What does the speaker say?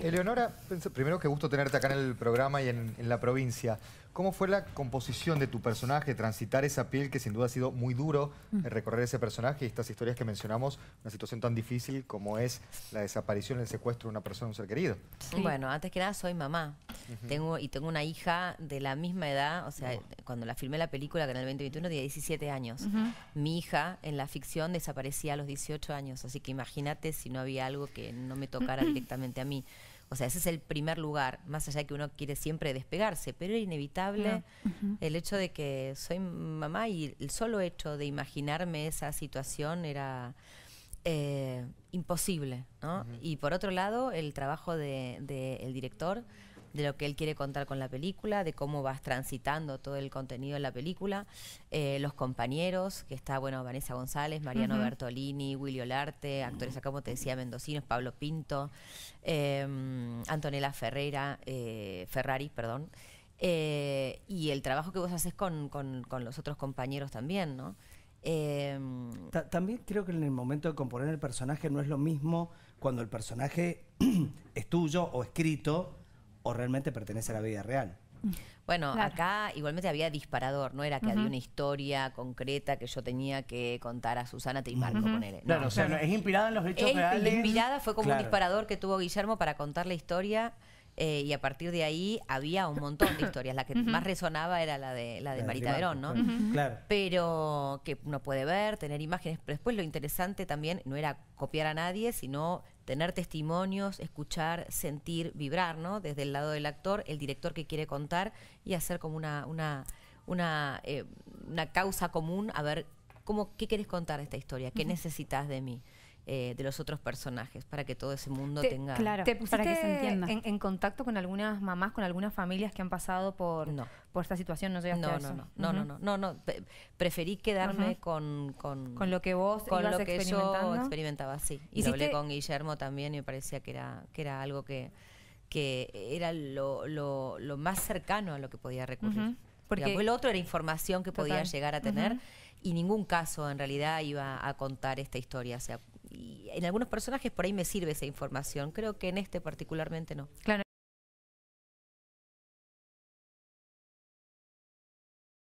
Eleonora, primero que gusto tenerte acá en el programa y en la provincia. ¿Cómo fue la composición de tu personaje, transitar esa piel que sin duda ha sido muy duro mm. eh, recorrer ese personaje y estas historias que mencionamos, una situación tan difícil como es la desaparición, el secuestro de una persona, un ser querido? Bueno, antes que nada soy mamá tengo, y tengo una hija de la misma edad, o sea, cuando la filmé la película que en el 2021 tenía 17 años. Mi hija en la ficción desaparecía a los 18 años, así que imagínate si no había algo que no me tocara directamente a mí. O sea, ese es el primer lugar, más allá de que uno quiere siempre despegarse, pero era inevitable el hecho de que soy mamá y el solo hecho de imaginarme esa situación era eh, imposible. ¿no? Y por otro lado, el trabajo del de director de lo que él quiere contar con la película, de cómo vas transitando todo el contenido de la película, eh, los compañeros, que está, bueno, Vanessa González, Mariano Bertolini, Willy Olarte, actores acá, como te decía, mendocinos, Pablo Pinto, em, Antonella Ferreira, eh, Ferrari, perdón, eh, y el trabajo que vos haces con, los otros compañeros también, ¿no? Em, también creo que en el momento de componer el personaje no es lo mismo cuando el personaje es tuyo o escrito o realmente pertenece a la vida real. Bueno, acá igualmente había disparador, no era que había una historia concreta que yo tenía que contar a Susana Trimarco con él. No, o sea, no, es inspirada en los hechos es, reales. Inspirada fue como un disparador que tuvo Guillermo para contar la historia. Eh, y a partir de ahí había un montón de historias. La que más resonaba era la de, la de Marita Verón, ¿no? Claro. Pero que uno puede ver, tener imágenes. Pero después lo interesante también no era copiar a nadie, sino tener testimonios, escuchar, sentir, vibrar, ¿no? Desde el lado del actor, el director que quiere contar y hacer como una, una, una, eh, una causa común a ver cómo, qué quieres contar de esta historia, qué necesitas de mí. Eh, de los otros personajes para que todo ese mundo tenga para que se entienda en, contacto con algunas mamás con algunas familias que han pasado por por esta situación no no, no no no no no preferí quedarme con, con, lo que vos con lo que yo experimentaba sí y hablé con Guillermo también y me parecía que era que era algo que que era lo, lo, más cercano a lo que podía recurrir porque el otro era información que podía llegar a tener y ningún caso en realidad iba a contar esta historia. O en algunos personajes por ahí me sirve esa información. Creo que en este particularmente no. Claro.